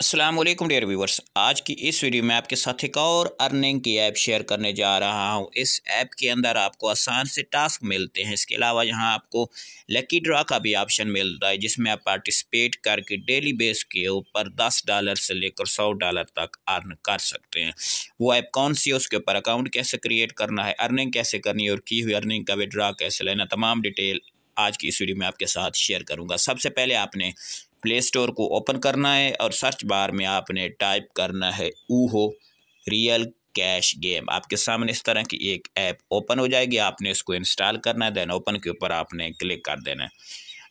Aslam dare viewers आज की इस वीडियो में आपके साथ एक और अर्निंग की ऐप शेयर करने जा रहा हूँ इस ऐप के अंदर आपको आसान से टास्क मिलते हैं इसके अलावा यहाँ आपको लकी ड्रा का भी ऑप्शन मिलता है जिसमें आप पार्टिसिपेट करके डेली बेस के ऊपर दस डॉलर से लेकर सौ डॉलर तक अर्न कर सकते हैं वो ऐप कौन सी है उसके ऊपर अकाउंट कैसे क्रिएट करना है अर्निंग कैसे करनी है और की हुई अर्निंग का विड्रा कैसे लेना तमाम डिटेल आज की इस वीडियो में आपके साथ शेयर करूँगा सबसे पहले आपने प्ले स्टोर को ओपन करना है और सर्च बार में आपने टाइप करना है ऊहो रियल कैश गेम आपके सामने इस तरह की एक ऐप ओपन हो जाएगी आपने इसको इंस्टॉल करना है देन ओपन के ऊपर आपने क्लिक कर देना है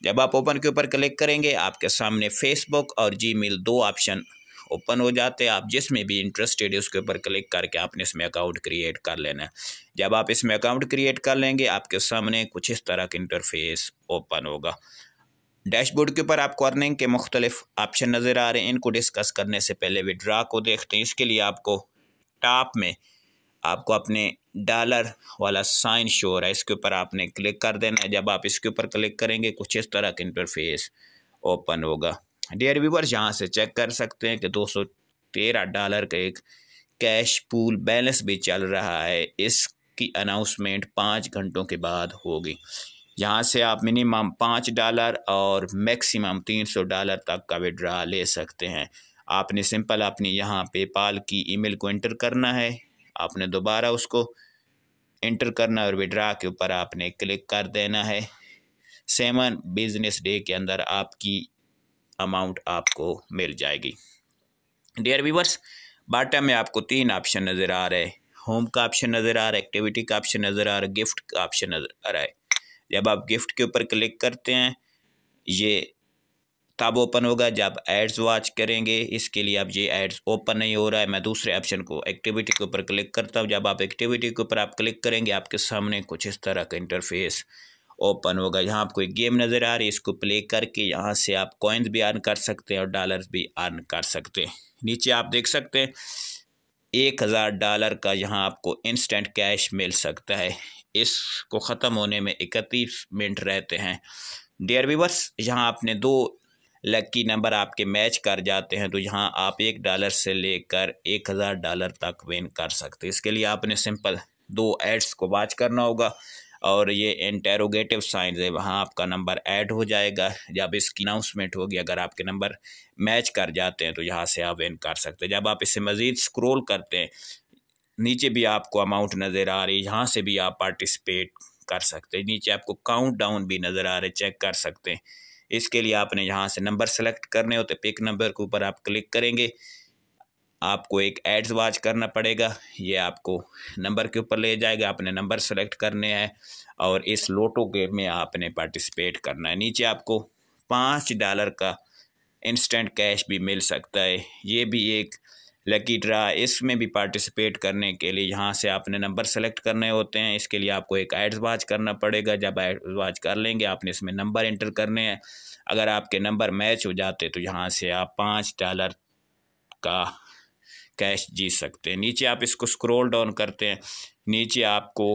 जब आप ओपन के ऊपर क्लिक करेंगे आपके सामने फेसबुक और मेल दो ऑप्शन ओपन हो जाते हैं आप जिसमें भी इंटरेस्टेड है उसके ऊपर क्लिक करके आपने इसमें अकाउंट क्रिएट कर लेना है जब आप इसमें अकाउंट क्रिएट कर लेंगे आपके सामने कुछ इस तरह का इंटरफेस ओपन होगा डैशबोर्ड के ऊपर आपको अर्निंग के मुख्तलिफ ऑप्शन नज़र आ रहे हैं इनको डिस्कस करने से पहले विड्रा को देखते हैं इसके लिए आपको टॉप में आपको अपने डॉलर वाला साइन शो हो रहा है इसके ऊपर आपने क्लिक कर देना है जब आप इसके ऊपर क्लिक करेंगे कुछ इस तरह का इंटरफेस ओपन होगा डियर व्यूवर यहाँ से चेक कर सकते हैं कि दो सौ तेरह डॉलर का एक कैश पूल बैलेंस भी चल रहा है इसकी अनाउंसमेंट पाँच घंटों के बाद होगी यहाँ से आप मिनिमम पाँच डॉलर और मैक्सिमम तीन सौ डॉलर तक का विड्रा ले सकते हैं आपने सिंपल अपनी यहाँ पेपाल की ईमेल को इंटर करना है आपने दोबारा उसको इंटर करना है और विड्रा के ऊपर आपने क्लिक कर देना है सेवन बिजनेस डे के अंदर आपकी अमाउंट आपको मिल जाएगी डियर व्यूवर्स बाटा में आपको तीन ऑप्शन नज़र आ रहे हैं होम का ऑप्शन नज़र आ रहा है एक्टिविटी का ऑप्शन नज़र आ रहा है गिफ्ट का ऑप्शन नज़र आ रहा है जब आप गिफ्ट के ऊपर क्लिक करते हैं ये तब ओपन होगा जब एड्स वॉच करेंगे इसके लिए अब ये एड्स ओपन नहीं हो रहा है मैं दूसरे ऑप्शन को एक्टिविटी के ऊपर क्लिक करता हूँ जब आप एक्टिविटी के ऊपर आप क्लिक करेंगे आपके सामने कुछ इस तरह का इंटरफेस ओपन होगा यहाँ आपको एक गेम नज़र आ रही है इसको प्ले करके यहाँ से आप कॉइन्स भी अर्न कर सकते हैं और डॉलर भी अर्न कर सकते हैं नीचे आप देख सकते हैं एक हज़ार डॉलर का यहाँ आपको इंस्टेंट कैश मिल सकता है इसको ख़त्म होने में इकतीस मिनट रहते हैं डेयर वीवर्स यहाँ आपने दो लकी नंबर आपके मैच कर जाते हैं तो यहाँ आप एक डॉलर से लेकर एक हज़ार डॉलर तक विन कर सकते इसके लिए आपने सिंपल दो एड्स को वाच करना होगा और ये इंटेरोगेटिव साइंस है वहाँ आपका नंबर ऐड हो जाएगा जब इसकी अनाउंसमेंट होगी अगर आपके नंबर मैच कर जाते हैं तो यहाँ से आप विन कर सकते हैं जब आप इसे मज़ीद स्क्रोल करते हैं नीचे भी आपको अमाउंट नज़र आ रही है यहाँ से भी आप पार्टिसिपेट कर सकते हैं नीचे आपको काउंट डाउन भी नज़र आ रहे चेक कर सकते हैं इसके लिए आपने यहाँ से नंबर सेलेक्ट करने होते पिक नंबर के ऊपर आप क्लिक करेंगे आपको एक एड्स वाच करना पड़ेगा ये आपको नंबर के ऊपर ले जाएगा आपने नंबर सेलेक्ट करने हैं और इस लोटो गेम में आपने पार्टिसिपेट करना है नीचे आपको पाँच डॉलर का इंस्टेंट कैश भी मिल सकता है ये भी एक लकी ड्रा इसमें भी पार्टिसिपेट करने के लिए यहाँ से आपने नंबर सेलेक्ट करने होते हैं इसके लिए आपको एक एड्स वाच करना पड़ेगा जब एड्स वाच कर लेंगे आपने इसमें नंबर इंटर करने हैं अगर आपके नंबर मैच हो जाते तो यहाँ से आप पाँच डॉलर का कैश जीत सकते हैं नीचे आप इसको स्क्रोल डाउन करते हैं नीचे आपको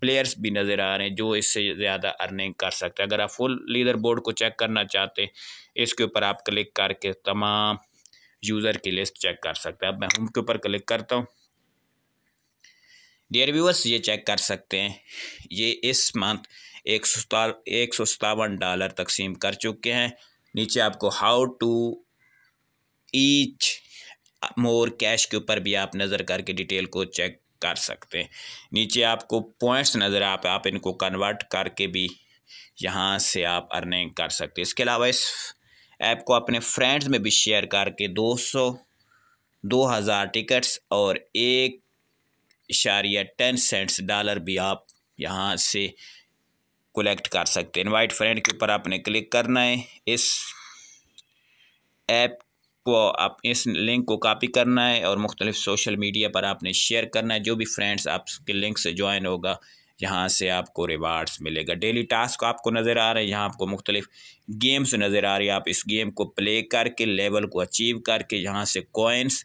प्लेयर्स भी नज़र आ रहे हैं जो इससे ज़्यादा अर्निंग कर सकते हैं अगर आप फुल लीडर बोर्ड को चेक करना चाहते हैं इसके ऊपर आप क्लिक करके तमाम यूज़र की लिस्ट चेक कर सकते हैं अब मैं होम के ऊपर क्लिक करता हूँ डियर व्यूवर्स ये चेक कर सकते हैं ये इस मंथ एक सौ एक सौ सतावन डॉलर तकसीम कर चुके हैं नीचे आपको how to each more cash के ऊपर भी आप नज़र करके डिटेल को चेक कर सकते हैं नीचे आपको पॉइंट्स नज़र आप आप इनको कन्वर्ट करके भी यहाँ से आप अर्निंग कर सकते हैं इसके अलावा इस ऐप को अपने फ्रेंड्स में भी शेयर करके दो सौ दो हज़ार टिकट्स और एक इशारिया टेन सेंट्स डॉलर भी आप यहाँ से कलेक्ट कर सकते हैं इनवाइट फ्रेंड के ऊपर आपने क्लिक करना है इस ऐप को आप इस लिंक को कॉपी करना है और मुख्तलिफ सोशल मीडिया पर आपने शेयर करना है जो भी फ्रेंड्स आपके लिंक से ज्वाइन होगा यहाँ से आपको रिवार्ड्स मिलेगा डेली टास्क आपको नज़र आ रहे हैं यहाँ आपको मुख्तलिफ गेम्स नज़र आ रही है आप इस गेम को प्ले करके लेवल को अचीव करके यहाँ से कोइंस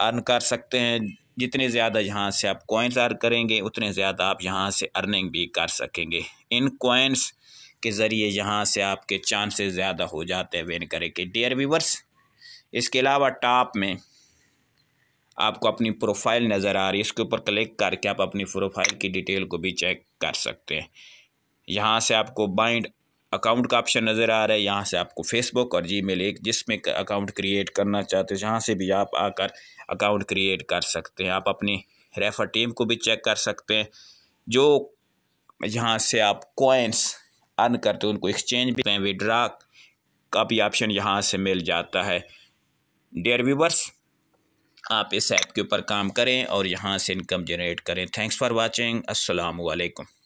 अर्न कर सकते हैं जितने ज़्यादा यहाँ से आप कोइंस अर्न करेंगे उतने ज़्यादा आप यहाँ से अर्निंग भी कर सकेंगे इन कॉइन्स के ज़रिए यहाँ से आपके चांसेस ज़्यादा हो जाते हैं वेन करें के डियर व्यूवर्स इसके अलावा टॉप में आपको अपनी प्रोफाइल नज़र आ रही है इसके ऊपर क्लिक करके आप अपनी प्रोफाइल की डिटेल को भी चेक कर सकते हैं यहाँ से आपको बाइंड अकाउंट का ऑप्शन नज़र आ रहा है यहाँ से आपको फेसबुक और जी मेल एक जिसमें अकाउंट क्रिएट करना चाहते हो जहाँ से भी आप आकर अकाउंट क्रिएट कर सकते हैं आप अपनी रेफर टीम को भी चेक कर सकते हैं जो यहाँ से आप कॉइन्स अर्न करते हो उनको एक्सचेंज भी विड्रा का भी ऑप्शन यहाँ से मिल जाता है डेयर व्यूवर्स आप इस ऐप के ऊपर काम करें और यहाँ से इनकम जनरेट करें थैंक्स फॉर वॉचिंग असलकम